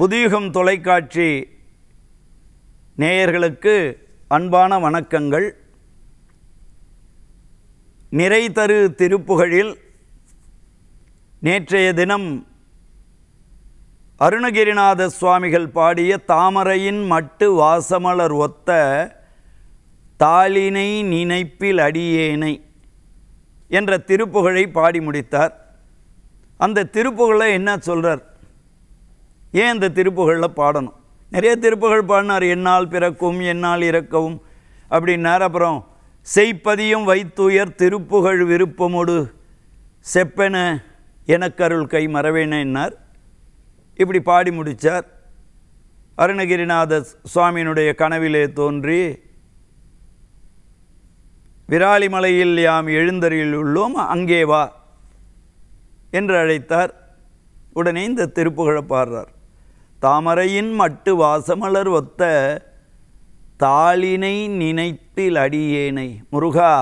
புதியுகம் தொலைக்காட்சி நேயர்களுக்கு அன்பான வணக்கங்கள் நிறை தரு திருப்புகழில் நேற்றைய தினம் அருணகிரிநாத சுவாமிகள் பாடிய தாமரையின் மட்டு வாசமலர் ஒத்த தாளினை நினைப்பில் அடியேனை என்ற திருப்புகழை பாடி முடித்தார் அந்த திருப்புகழை என்ன சொல்கிறார் ஏன் இந்த திருப்புகளில் பாடணும் நிறைய திருப்புகள் பாடினார் என்னால் பிறக்கும் என்னால் இறக்கவும் அப்படின்னார் அப்புறம் செய்ப்பதியும் வைத்துயர் திருப்புகழ் விருப்பமோடு செப்பென எனக்கருள் கை மறவேனார் இப்படி பாடி முடித்தார் அருணகிரிநாத சுவாமியினுடைய கனவிலே தோன்றி விராலிமலையில் யாம் எழுந்தரில் உள்ளோம் அங்கே வா என்று அழைத்தார் உடனே இந்த திருப்புகழை பாடுறார் தாமரையின் மட்டு வாசமலர் ஒத்த தாளினை நினைத்தில் அடியேனை முருகா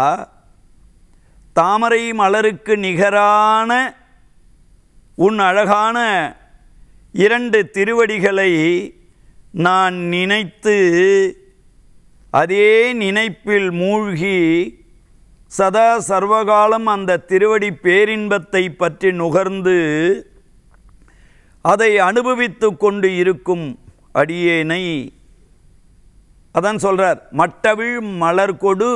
தாமரை மலருக்கு நிகரான உன் அழகான இரண்டு திருவடிகளை நான் நினைத்து அதே நினைப்பில் மூழ்கி சதா சர்வகாலம் அந்த திருவடி பேரின்பத்தை பற்றி நுகர்ந்து அதை அனுபவித்து கொண்டு இருக்கும் அடியேனை அதான் சொல்கிறார் மட்டவிழ் கொடு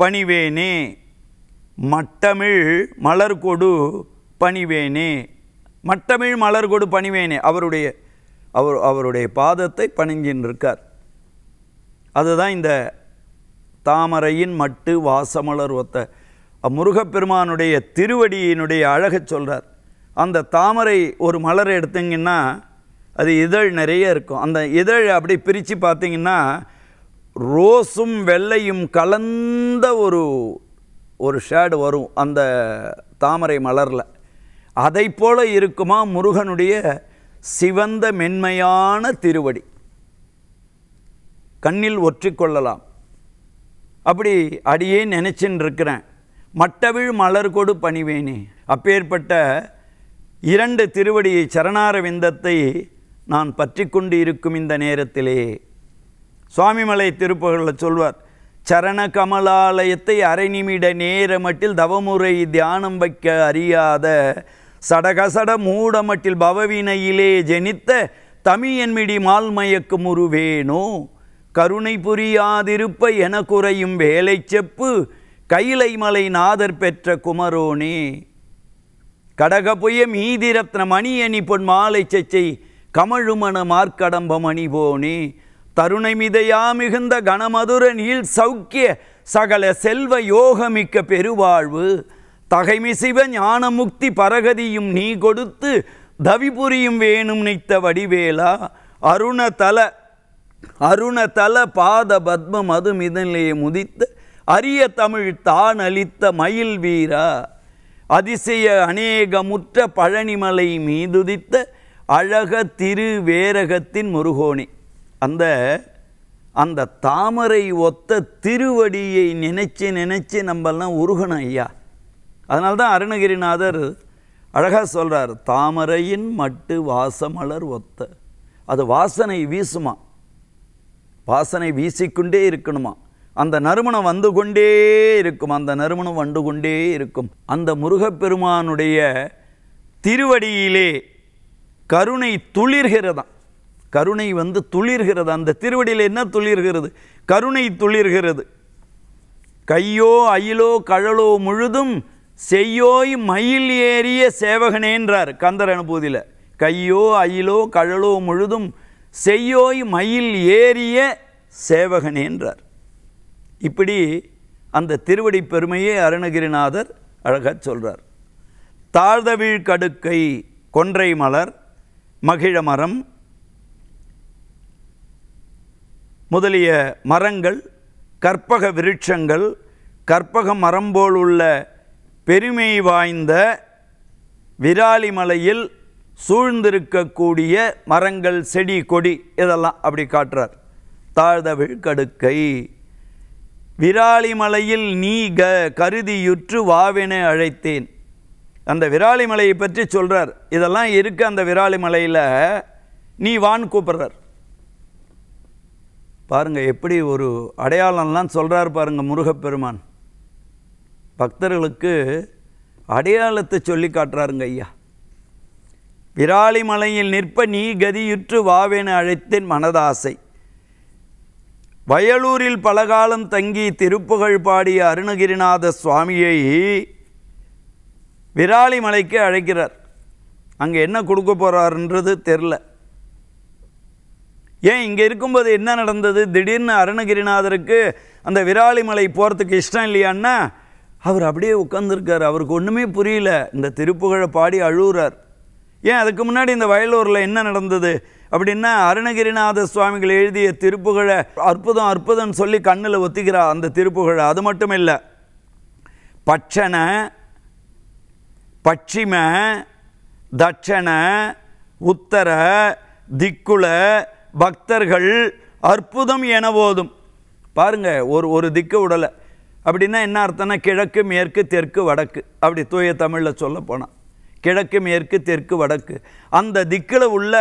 பணிவேனே மட்டமிழ் மலர் கொடு பணிவேனே மட்டமிழ் மலர் கொடு பணிவேனே அவருடைய அவர் அவருடைய பாதத்தை பணிஞ்சின்றிருக்கார் அதுதான் இந்த தாமரையின் மட்டு வாசமலர் ஒத்த முருகப்பெருமானுடைய திருவடியினுடைய அழகச் சொல்கிறார் அந்த தாமரை ஒரு மலர் எடுத்திங்கன்னா அது இதழ் நிறைய இருக்கும் அந்த இதழ் அப்படி பிரித்து பார்த்திங்கன்னா ரோஸும் வெள்ளையும் கலந்த ஒரு ஒரு ஷேடு வரும் அந்த தாமரை மலரில் அதை போல் இருக்குமா முருகனுடைய சிவந்த மென்மையான திருவடி கண்ணில் ஒற்றிக்கொள்ளலாம் அப்படி அடியே நினச்சின்னு இருக்கிறேன் மட்டவிழ் மலர் கொடு பணிவேனே அப்பேற்பட்ட இரண்டு திருவடி சரணாரவிந்தத்தை நான் பற்றி கொண்டு இருக்கும் இந்த நேரத்திலே சுவாமிமலை திருப்புகளில் சொல்வார் சரண கமலாலயத்தை அரை நிமிட நேர மட்டில் தவமுறை தியானம் வைக்க அறியாத சடகசட மூட மட்டில் பவவினையிலே ஜெனித்த தமியன்மிடி மால்மயக்கும் உருவேனோ கருணை புரியாதிருப்ப என குறையும் வேலை செப்பு கையிலை மலை நாதர் பெற்ற குமரோனே கடகபுய மீதிரத்ன மணி அணி பொன் மாலை செச்சை கமழுமண மார்க்கடம்ப மணி போனே மிதையா மிகுந்த கணமதுர நீள் சௌக்கிய சகல செல்வ யோகமிக்க பெருவாழ்வு தகைமிசிவ ஞானமுக்தி பரகதியும் நீ கொடுத்து தவிபுரியும் வேணும் நித்த வடிவேலா அருணதல அருணதல பாத பத்ம மது மிதனிலே முதித்த அரிய தமிழ் தான் அளித்த மயில் வீரா அதிசய அநேகமுற்ற பழனிமலை மீதுதித்த அழக திருவேரகத்தின் முருகோணி அந்த அந்த தாமரை ஒத்த திருவடியை நினச்சி நினச்சி நம்மெல்லாம் உருகணும் ஐயா அதனால்தான் அருணகிரிநாதர் அழகாக சொல்கிறார் தாமரையின் மட்டு வாசமலர் ஒத்த அது வாசனை வீசுமா வாசனை வீசிக்கொண்டே இருக்கணுமா அந்த நறுமணம் வந்து கொண்டே இருக்கும் அந்த நறுமணம் வந்து கொண்டே இருக்கும் அந்த முருகப்பெருமானுடைய திருவடியிலே கருணை துளிர்கிறதாம் கருணை வந்து துளிர்கிறது அந்த திருவடியில் என்ன துளிர்கிறது கருணை துளிர்கிறது கையோ அயிலோ கழலோ முழுதும் செய்யோய் மயில் ஏறிய சேவகனேன்றார் கந்தர் அனுபூதியில் கையோ அயிலோ கழலோ முழுதும் செய்யோய் மயில் ஏறிய சேவகனேன்றார் இப்படி அந்த திருவடி பெருமையை அருணகிரிநாதர் அழகாக சொல்கிறார் தாழ்தவிழ் கடுக்கை கொன்றை மலர் மகிழ மரம் முதலிய மரங்கள் கற்பக விருட்சங்கள் கற்பக மரம் போல் உள்ள பெருமை வாய்ந்த விராலி மலையில் சூழ்ந்திருக்கக்கூடிய மரங்கள் செடி கொடி இதெல்லாம் அப்படி காட்டுறார் தாழ்தவிழ் கடுக்கை விராலிமலையில் நீ க கருதியுற்று வாவினை அழைத்தேன் அந்த விராலிமலையை பற்றி சொல்கிறார் இதெல்லாம் இருக்குது அந்த விராலிமலையில் நீ வான் கூப்பிட்றார் பாருங்கள் எப்படி ஒரு அடையாளம்லாம் சொல்கிறார் பாருங்கள் முருகப்பெருமான் பக்தர்களுக்கு அடையாளத்தை சொல்லி காட்டுறாருங்க ஐயா விராலிமலையில் நிற்ப நீ கதியுற்று வாவேன அழைத்தேன் மனதாசை வயலூரில் பலகாலம் தங்கி திருப்புகழ் பாடிய அருணகிரிநாத சுவாமியை விராலி மலைக்கு அழைக்கிறார் அங்கே என்ன கொடுக்க போகிறாருன்றது தெரில ஏன் இங்கே இருக்கும்போது என்ன நடந்தது திடீர்னு அருணகிரிநாதருக்கு அந்த விராலிமலை போகிறதுக்கு இஷ்டம் இல்லையான்னா அவர் அப்படியே உட்காந்துருக்கார் அவருக்கு ஒன்றுமே புரியல இந்த திருப்புகழை பாடி அழுகுறார் ஏன் அதுக்கு முன்னாடி இந்த வயலூரில் என்ன நடந்தது அப்படின்னா அருணகிரிநாத சுவாமிகள் எழுதிய திருப்புகழை அற்புதம் அற்புதம் சொல்லி கண்ணில் ஒத்திக்கிறார் அந்த திருப்புகழை அது மட்டும் இல்லை பட்சண பட்சிம தட்சண உத்தர திக்குல பக்தர்கள் அற்புதம் என போதும் பாருங்க ஒரு ஒரு திக்கு உடலை அப்படின்னா என்ன அர்த்தம்னா கிழக்கு மேற்கு தெற்கு வடக்கு அப்படி தூய தமிழில் சொல்ல போனால் கிழக்கு மேற்கு தெற்கு வடக்கு அந்த திக்கில் உள்ள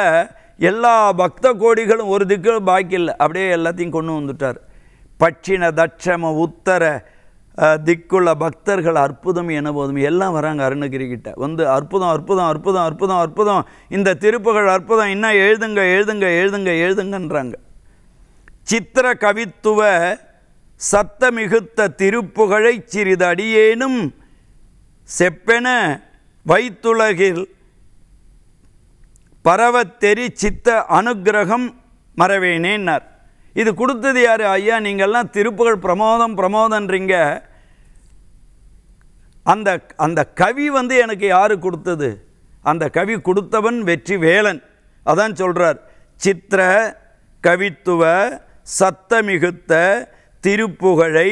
எல்லா பக்த கோடிகளும் ஒரு திக்கும் பாக்கியில் அப்படியே எல்லாத்தையும் கொண்டு வந்துட்டார் பட்சின தட்சம உத்தர திக்குள்ள பக்தர்கள் அற்புதம் என போதும் எல்லாம் வராங்க அருணகிரி வந்து அற்புதம் அற்புதம் அற்புதம் அற்புதம் அற்புதம் இந்த திருப்புகள் அற்புதம் இன்னும் எழுதுங்க எழுதுங்க எழுதுங்க எழுதுங்கன்றாங்க சித்திர கவித்துவ சத்தமிகுத்த திருப்புகழை சிறிதடியேனும் செப்பென வைத்துலகில் பரவத்தெறி சித்த அனுகிரகம் மறவேனேன்னார் இது கொடுத்தது யார் ஐயா நீங்கள்லாம் திருப்புகள் பிரமோதம் பிரமோதன்றீங்க அந்த அந்த கவி வந்து எனக்கு யார் கொடுத்தது அந்த கவி கொடுத்தவன் வெற்றி வேலன் அதான் சொல்கிறார் சித்திர கவித்துவ சத்தமிகுத்த திருப்புகழை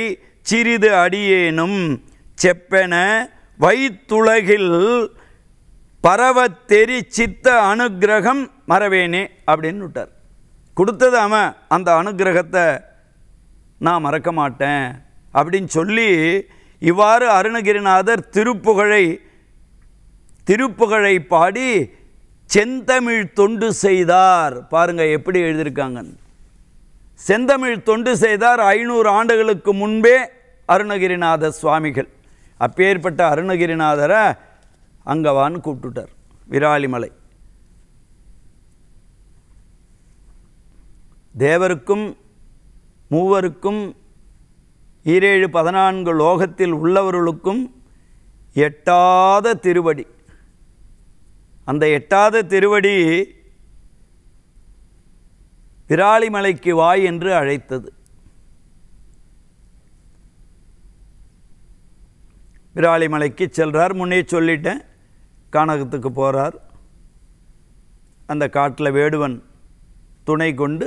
சிறிது அடியேனும் செப்பென வைத்துலகில் பரவத்தெறி சித்த அனுகிரகம் மறவேனே அப்படின்னு விட்டார் கொடுத்தது அவன் அந்த அனுகிரகத்தை நான் மறக்க மாட்டேன் அப்படின்னு சொல்லி இவ்வாறு அருணகிரிநாதர் திருப்புகழை திருப்புகழை பாடி செந்தமிழ் தொண்டு செய்தார் பாருங்கள் எப்படி எழுதியிருக்காங்க செந்தமிழ் தொண்டு செய்தார் ஐநூறு ஆண்டுகளுக்கு முன்பே அருணகிரிநாத சுவாமிகள் அப்பேற்பட்ட அருணகிரிநாதரை அங்கவான் கூப்பிட்டுட்டார் விராலிமலை தேவருக்கும் மூவருக்கும் ஈரேழு பதினான்கு லோகத்தில் உள்ளவர்களுக்கும் எட்டாத திருவடி அந்த எட்டாத திருவடி விராலிமலைக்கு வாய் என்று அழைத்தது விராலிமலைக்கு செல்கிறார் முன்னே சொல்லிட்டேன் கானகத்துக்கு போகிறார் அந்த காட்டில் வேடுவன் துணை கொண்டு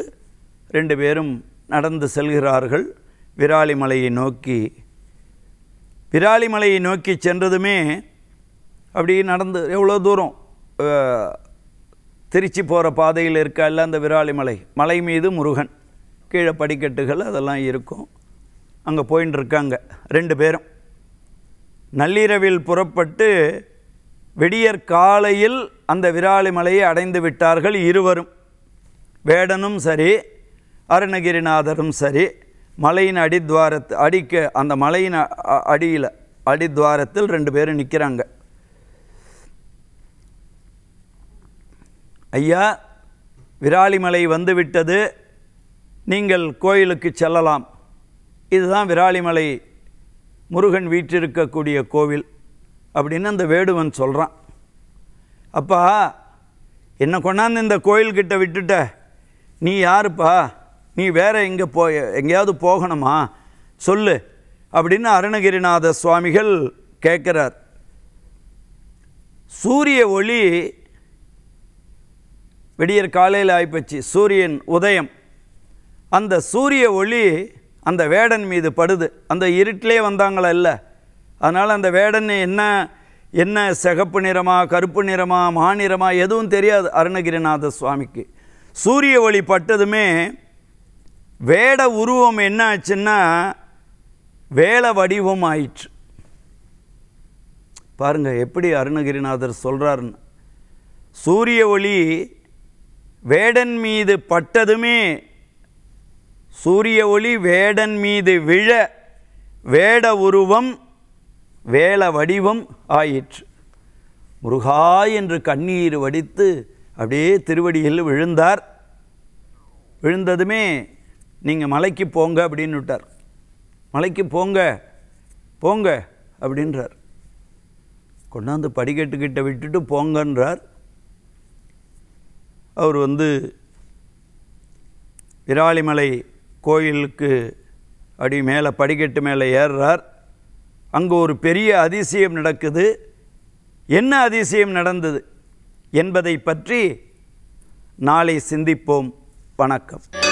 ரெண்டு பேரும் நடந்து செல்கிறார்கள் விராலிமலையை நோக்கி விராலிமலையை நோக்கி சென்றதுமே அப்படி நடந்து எவ்வளோ தூரம் திருச்சி போகிற பாதையில் இருக்கல்ல அந்த விராலிமலை மலை மீது முருகன் கீழே படிக்கட்டுகள் அதெல்லாம் இருக்கும் அங்கே போயின்னு இருக்காங்க ரெண்டு பேரும் நள்ளிரவில் புறப்பட்டு விடியற் காலையில் அந்த விராலிமலையை அடைந்து விட்டார்கள் இருவரும் வேடனும் சரி அருணகிரிநாதரும் சரி மலையின் அடித்வாரத்து அடிக்க அந்த மலையின் அடியில் அடித்வாரத்தில் ரெண்டு பேரும் நிற்கிறாங்க ஐயா விராலிமலை வந்துவிட்டது நீங்கள் கோயிலுக்கு செல்லலாம் இதுதான் விராலிமலை முருகன் வீற்றிருக்கக்கூடிய கோவில் அப்படின்னு அந்த வேடுவன் சொல்கிறான் அப்பா என்னை கொண்டாந்து இந்த கோயில்கிட்ட விட்டுட்ட நீ யாருப்பா நீ வேற எங்கே போய் எங்கேயாவது போகணுமா சொல்லு அப்படின்னு அருணகிரிநாத சுவாமிகள் கேட்குறார் சூரிய ஒளி விடியற் காலையில் ஆயிப்பச்சு சூரியன் உதயம் அந்த சூரிய ஒளி அந்த வேடன் மீது படுது அந்த இருட்டிலே வந்தாங்களா இல்லை அதனால் அந்த வேடன் என்ன என்ன சிகப்பு நிறமா கருப்பு நிறமா மாநிறமா எதுவும் தெரியாது அருணகிரிநாத சுவாமிக்கு சூரிய ஒளி பட்டதுமே வேட உருவம் என்ன ஆச்சுன்னா வேலை வடிவம் ஆயிற்று பாருங்கள் எப்படி அருணகிரிநாதர் சொல்கிறாருன்னு சூரிய ஒளி வேடன் மீது பட்டதுமே சூரிய ஒளி வேடன் மீது விழ வேட உருவம் வேலை வடிவம் ஆயிற்று முருகா என்று கண்ணீர் வடித்து அப்படியே திருவடியில் விழுந்தார் விழுந்ததுமே நீங்கள் மலைக்கு போங்க அப்படின்னு விட்டார் மலைக்கு போங்க போங்க அப்படின்றார் கொண்டாந்து படிக்கட்டுக்கிட்ட விட்டுட்டு போங்கன்றார் அவர் வந்து விராலிமலை கோயிலுக்கு அப்படி மேலே படிக்கட்டு மேலே ஏறுறார் அங்கே ஒரு பெரிய அதிசயம் நடக்குது என்ன அதிசயம் நடந்தது என்பதை பற்றி நாளை சிந்திப்போம் வணக்கம்